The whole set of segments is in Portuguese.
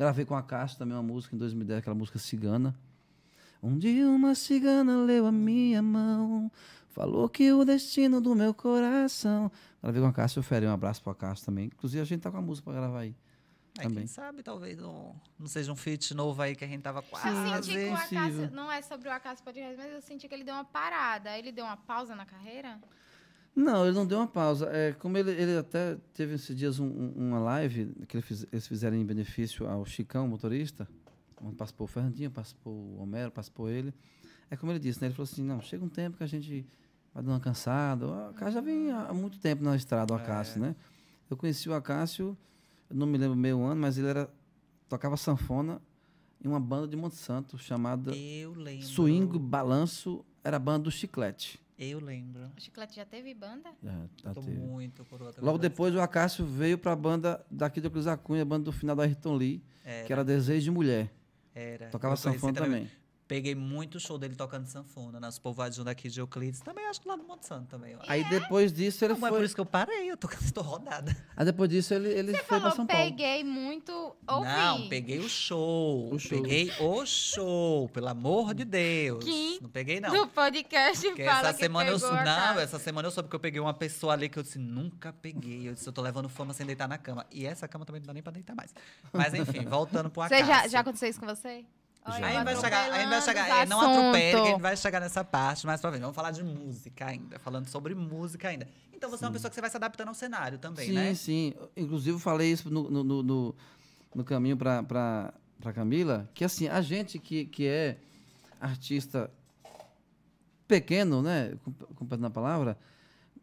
Gravei com a Cássia também uma música em 2010, aquela música cigana. um dia uma cigana leu a minha mão, falou que o destino do meu coração. Gravei com a Cássia, eu oferei um abraço pra Cássia também. Inclusive, a gente tá com a música pra gravar aí. É, também. Quem sabe, talvez não, não seja um feat novo aí que a gente tava quase. Eu senti que o Acácio, não é sobre o Acácio Podcast, mas eu senti que ele deu uma parada. Ele deu uma pausa na carreira? Não, ele não deu uma pausa. É, como ele, ele até teve esses dias um, um, uma live que ele fiz, eles fizeram em benefício ao Chicão, motorista. passou o Fernandinho, passou o Homero, passou ele. É como ele disse, né? Ele falou assim, não, chega um tempo que a gente vai dando uma cansada. O Cássio já vem há muito tempo na estrada, o é. Acácio, é. né? Eu conheci o Acácio, não me lembro meio ano, mas ele era tocava sanfona em uma banda de Monte Santo chamada Eu lembro. Swing Balanço, era a banda do Chiclete. Eu lembro. O Chiclete já teve banda? É, já, já teve. muito coroa Logo depois o Acácio veio para a banda daqui do Cruz da Cunha, a banda do final da Ayrton Lee, era. que era Desejo de Mulher. Era. Tocava sanfona também. também. Peguei muito show dele tocando sanfona nas povoadinhas daqui de Euclides. Também acho que lá do Monte Santo também. Eu Aí depois disso ele Não, é foi. Mas por isso que eu parei, eu tô, tô rodada. Aí depois disso ele, ele Você foi falou, pra São Paulo. peguei muito. Ouvi. Não, peguei o show. O show. Peguei o show, pelo amor de Deus. Quem? Não peguei, não. Do podcast Porque fala essa semana eu Não, essa semana eu soube que eu peguei uma pessoa ali que eu disse, nunca peguei. Eu disse, eu tô levando fama sem deitar na cama. E essa cama também não dá nem pra deitar mais. Mas enfim, voltando pro Você já, já aconteceu isso com você? aí tá vai chegar, aí vai chegar, não atropele, que a gente vai chegar nessa parte mais pra frente. Vamos falar de música ainda, falando sobre música ainda. Então você sim. é uma pessoa que você vai se adaptando ao cenário também, sim, né? Sim, sim. Inclusive eu falei isso no, no, no, no caminho pra, pra, pra Camila, que assim, a gente que, que é artista pequeno, né? Completando a palavra,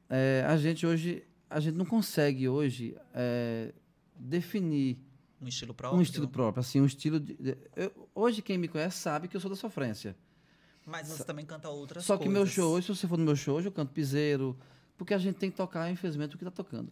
é, a gente hoje, a gente não consegue hoje é, definir um estilo próprio? Um estilo próprio, assim, um estilo... De, de, eu, hoje quem me conhece sabe que eu sou da sofrência. Mas você também canta outras Só coisas. Só que meu show, se você for no meu show, hoje eu canto piseiro, porque a gente tem que tocar, infelizmente, o que está tocando.